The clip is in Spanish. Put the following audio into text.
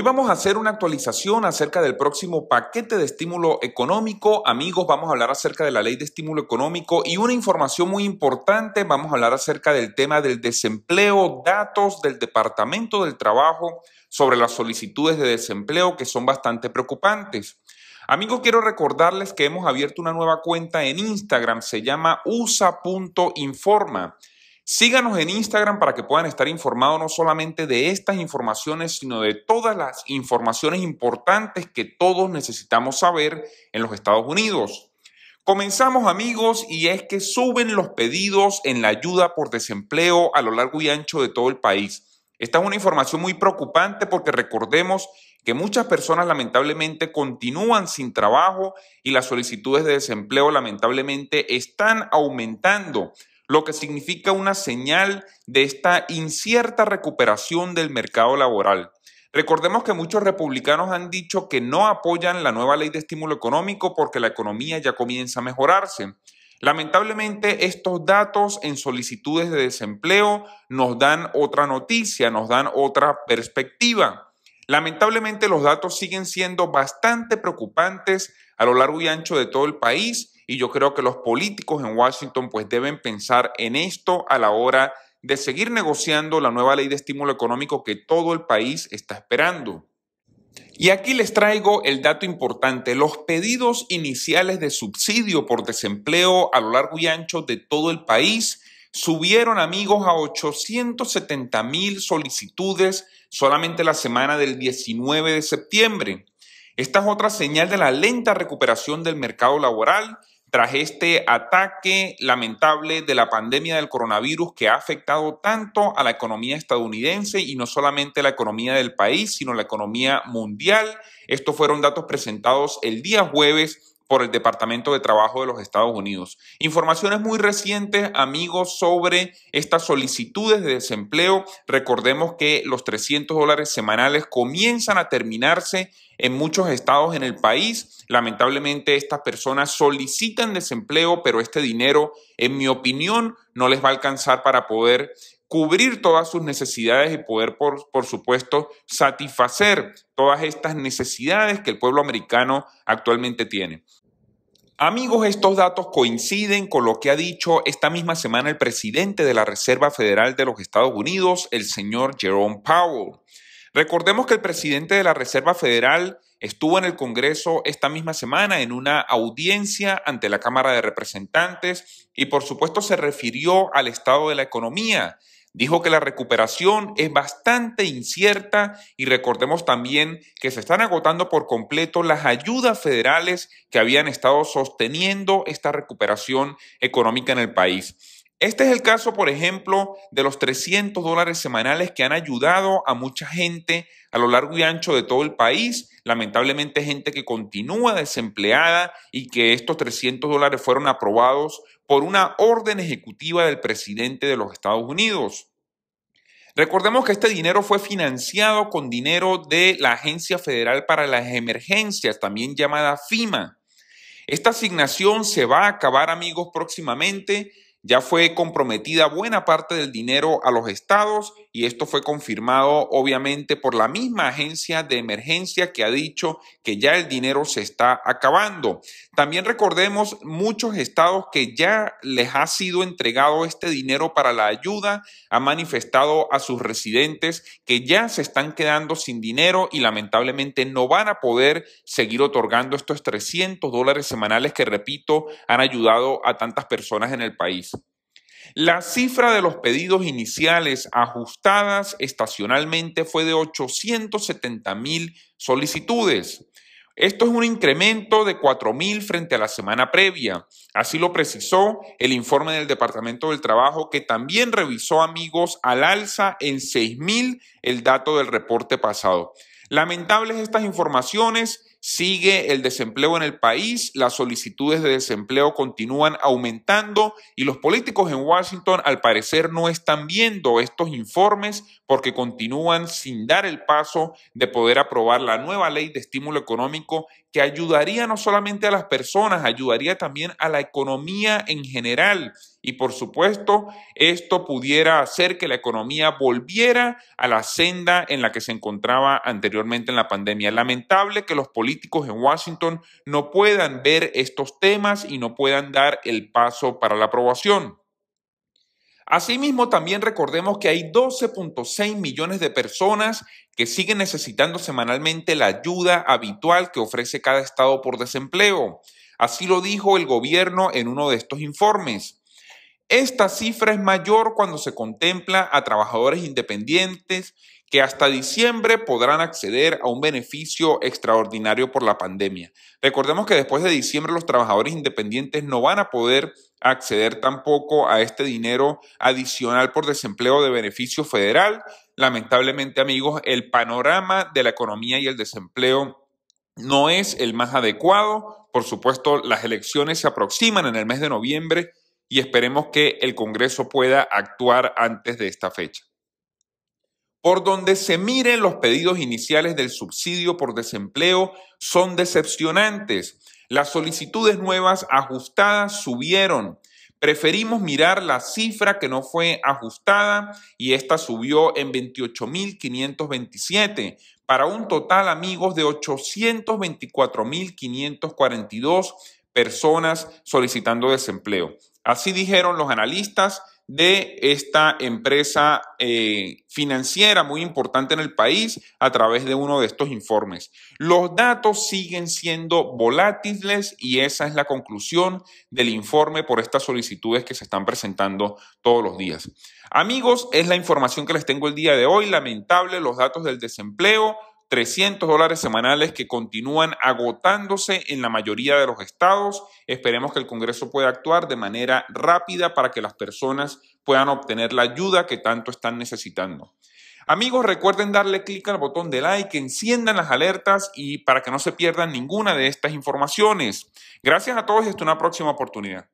Hoy vamos a hacer una actualización acerca del próximo paquete de estímulo económico. Amigos, vamos a hablar acerca de la ley de estímulo económico y una información muy importante. Vamos a hablar acerca del tema del desempleo, datos del Departamento del Trabajo sobre las solicitudes de desempleo que son bastante preocupantes. Amigos, quiero recordarles que hemos abierto una nueva cuenta en Instagram, se llama usa.informa. Síganos en Instagram para que puedan estar informados no solamente de estas informaciones, sino de todas las informaciones importantes que todos necesitamos saber en los Estados Unidos. Comenzamos amigos y es que suben los pedidos en la ayuda por desempleo a lo largo y ancho de todo el país. Esta es una información muy preocupante porque recordemos que muchas personas lamentablemente continúan sin trabajo y las solicitudes de desempleo lamentablemente están aumentando lo que significa una señal de esta incierta recuperación del mercado laboral. Recordemos que muchos republicanos han dicho que no apoyan la nueva ley de estímulo económico porque la economía ya comienza a mejorarse. Lamentablemente, estos datos en solicitudes de desempleo nos dan otra noticia, nos dan otra perspectiva. Lamentablemente, los datos siguen siendo bastante preocupantes a lo largo y ancho de todo el país y yo creo que los políticos en Washington pues deben pensar en esto a la hora de seguir negociando la nueva ley de estímulo económico que todo el país está esperando. Y aquí les traigo el dato importante. Los pedidos iniciales de subsidio por desempleo a lo largo y ancho de todo el país subieron, amigos, a 870 mil solicitudes solamente la semana del 19 de septiembre. Esta es otra señal de la lenta recuperación del mercado laboral tras este ataque lamentable de la pandemia del coronavirus que ha afectado tanto a la economía estadounidense y no solamente la economía del país, sino la economía mundial. Estos fueron datos presentados el día jueves por el Departamento de Trabajo de los Estados Unidos. Informaciones muy recientes, amigos, sobre estas solicitudes de desempleo. Recordemos que los 300 dólares semanales comienzan a terminarse en muchos estados en el país. Lamentablemente estas personas solicitan desempleo, pero este dinero, en mi opinión, no les va a alcanzar para poder cubrir todas sus necesidades y poder, por, por, supuesto, satisfacer todas estas necesidades que el pueblo americano actualmente tiene. Amigos, estos datos coinciden con lo que ha dicho esta misma semana el presidente de la Reserva Federal de los Estados Unidos, el señor Jerome Powell. Recordemos que el presidente de la Reserva Federal estuvo en el Congreso esta misma semana en una audiencia ante la Cámara de Representantes y por supuesto se refirió al estado de la economía Dijo que la recuperación es bastante incierta y recordemos también que se están agotando por completo las ayudas federales que habían estado sosteniendo esta recuperación económica en el país. Este es el caso, por ejemplo, de los 300 dólares semanales que han ayudado a mucha gente a lo largo y ancho de todo el país. Lamentablemente gente que continúa desempleada y que estos 300 dólares fueron aprobados por una orden ejecutiva del presidente de los Estados Unidos. Recordemos que este dinero fue financiado con dinero de la Agencia Federal para las Emergencias, también llamada FIMA. Esta asignación se va a acabar, amigos, próximamente ya fue comprometida buena parte del dinero a los estados y esto fue confirmado obviamente por la misma agencia de emergencia que ha dicho que ya el dinero se está acabando. También recordemos muchos estados que ya les ha sido entregado este dinero para la ayuda, ha manifestado a sus residentes que ya se están quedando sin dinero y lamentablemente no van a poder seguir otorgando estos 300 dólares semanales que, repito, han ayudado a tantas personas en el país. La cifra de los pedidos iniciales ajustadas estacionalmente fue de 870 mil solicitudes. Esto es un incremento de 4.000 frente a la semana previa. Así lo precisó el informe del Departamento del Trabajo, que también revisó, amigos, al alza en 6.000 el dato del reporte pasado. Lamentables estas informaciones sigue el desempleo en el país, las solicitudes de desempleo continúan aumentando y los políticos en Washington al parecer no están viendo estos informes porque continúan sin dar el paso de poder aprobar la nueva ley de estímulo económico que ayudaría no solamente a las personas, ayudaría también a la economía en general. Y por supuesto, esto pudiera hacer que la economía volviera a la senda en la que se encontraba anteriormente en la pandemia. Lamentable que los políticos políticos en Washington no puedan ver estos temas y no puedan dar el paso para la aprobación. Asimismo, también recordemos que hay 12.6 millones de personas que siguen necesitando semanalmente la ayuda habitual que ofrece cada estado por desempleo. Así lo dijo el gobierno en uno de estos informes. Esta cifra es mayor cuando se contempla a trabajadores independientes que hasta diciembre podrán acceder a un beneficio extraordinario por la pandemia. Recordemos que después de diciembre los trabajadores independientes no van a poder acceder tampoco a este dinero adicional por desempleo de beneficio federal. Lamentablemente, amigos, el panorama de la economía y el desempleo no es el más adecuado. Por supuesto, las elecciones se aproximan en el mes de noviembre y esperemos que el Congreso pueda actuar antes de esta fecha. Por donde se miren los pedidos iniciales del subsidio por desempleo son decepcionantes. Las solicitudes nuevas ajustadas subieron. Preferimos mirar la cifra que no fue ajustada y esta subió en 28.527 para un total, amigos, de 824.542 personas solicitando desempleo. Así dijeron los analistas de esta empresa eh, financiera muy importante en el país a través de uno de estos informes. Los datos siguen siendo volátiles y esa es la conclusión del informe por estas solicitudes que se están presentando todos los días. Amigos, es la información que les tengo el día de hoy. Lamentable los datos del desempleo 300 dólares semanales que continúan agotándose en la mayoría de los estados. Esperemos que el Congreso pueda actuar de manera rápida para que las personas puedan obtener la ayuda que tanto están necesitando. Amigos, recuerden darle clic al botón de like, enciendan las alertas y para que no se pierdan ninguna de estas informaciones. Gracias a todos y hasta una próxima oportunidad.